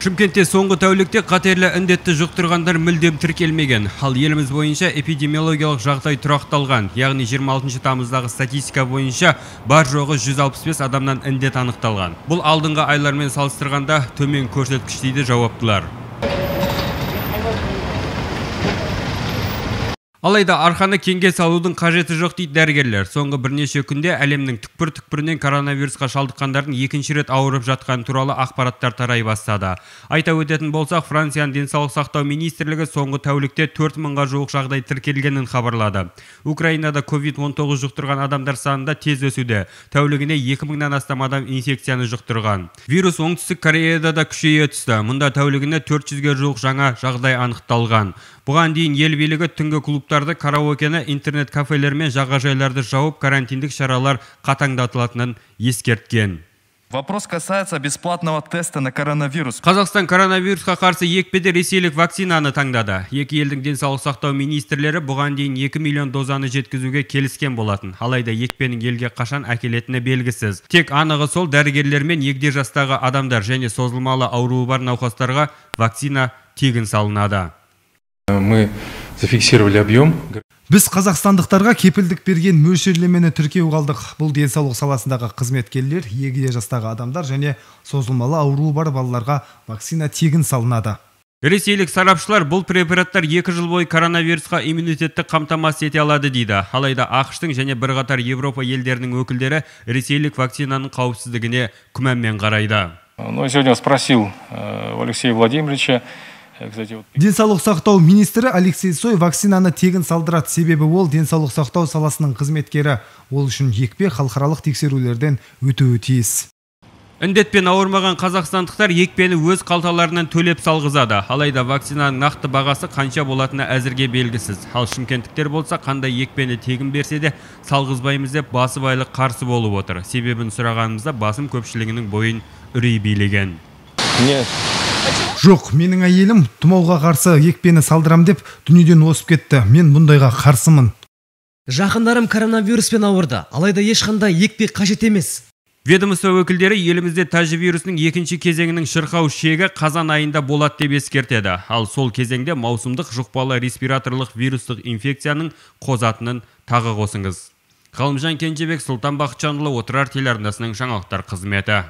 шымкентте соңғы тәулікте қатерлі індетті жұқтырғандар мүлдем тіркелмеген ал еліміз бойынша эпидемиологиялық жағдай тұрақталған яғни 26 тамыздағы статистика бойынша бар жоғы 165 адамнан індет анықталған бұл алдыңғы айлармен салыстырғанда төмен көрсеткіштейді жауаптылар алайда арқаны кеңге салудың қажеті жоқ дейді дәрігерлер соңғы бірнеше күнде әлемнің түкпір түкпірінен коронавирусқа шалдыққандардың екінші рет ауырып жатқаны туралы ақпараттар тарай бастады айта өтетін болсақ францияның денсаулық сақтау министрлігі соңғы тәулікте төрт мыңға жуық жағдай тіркелгенін хабарлады украинада covid 19 жұқтырған адамдар санында тез өсуде тәулігіне екі мыңнан астам адам инфекцияны жұқтырған вирус оңтүстік кореяда да күшейе түсті мұнда тәулігіне төрт жүзге жуық жаңа жағдай анықталған бұған дейін ел билігі түнгі клуб клубтарды караокені интернет кафелер мен жағажайларды жауып карантиндік шаралар қатаңдатылатынын ескерткен Вопрос касается бесплатного теста на коронавирус. Қазақстан коронавирусқа қарсы екпеде ресейлік вакцинаны таңдады. Екі елдің денсаулық сақтау министрлері бұған дейін 2 миллион дозаны жеткізуге келіскен болатын. Алайда екпенің елге қашан әкелетіні белгісіз. Тек анығы сол дәрігерлер мен егде жастағы адамдар және созылмалы ауруы бар науқастарға вакцина тегін салынады. Мы зафиксировали объем біз қазақстандықтарға кепілдік берген мөлшерлемені тіркеу қалдық бұл денсаулық саласындағы қызметкерлер егде жастағы адамдар және созылмалы ауруы бар балаларға вакцина тегін салынады ресейлік сарапшылар бұл препараттар екі жыл бойы коронавирусқа иммунитетті қамтамасыз ете алады дейді алайда Ақштың және бірқатар еуропа елдерінің өкілдері ресейлік вакцинаның қауіпсіздігіне күмәнмен қарайды ну сегодня спросил э, алексея владимировича денсаулық сақтау министрі алексей Сой вакцинаны тегін салдырады себебі ол денсаулық сақтау саласының қызметкері ол үшін екпе халықаралық тексерулерден өтуі тиіс індетпен ауырмаған қазақстандықтар екпені өз қалталарынан төлеп салғызады алайда вакцинаның нақты бағасы қанша болатыны әзірге белгісіз ал шымкенттіктер болса қандай екпені тегін берсе де салғызбаймыз деп басы байлы қарсы болып отыр себебін сұрағанымызда басым көпшілігінің бойын үрей билеген жоқ менің әйелім тұмауға қарсы екпені салдырам деп дүниеден озып кетті мен бұндайға қарсымын жақындарым коронавируспен ауырды алайда ешқандай екпе қажет емес ведомство өкілдері елімізде тәжі вирусының екінші кезеңінің шырқау шегі қазан айында болады деп ескертеді ал сол кезеңде маусымдық жұқпалы респираторлық вирустық инфекцияның қозатынын тағы қосыңыз ғалымжан кенжебек сұлтан бақытжанұлы отырар телеарнасының жаңалықтар қызметі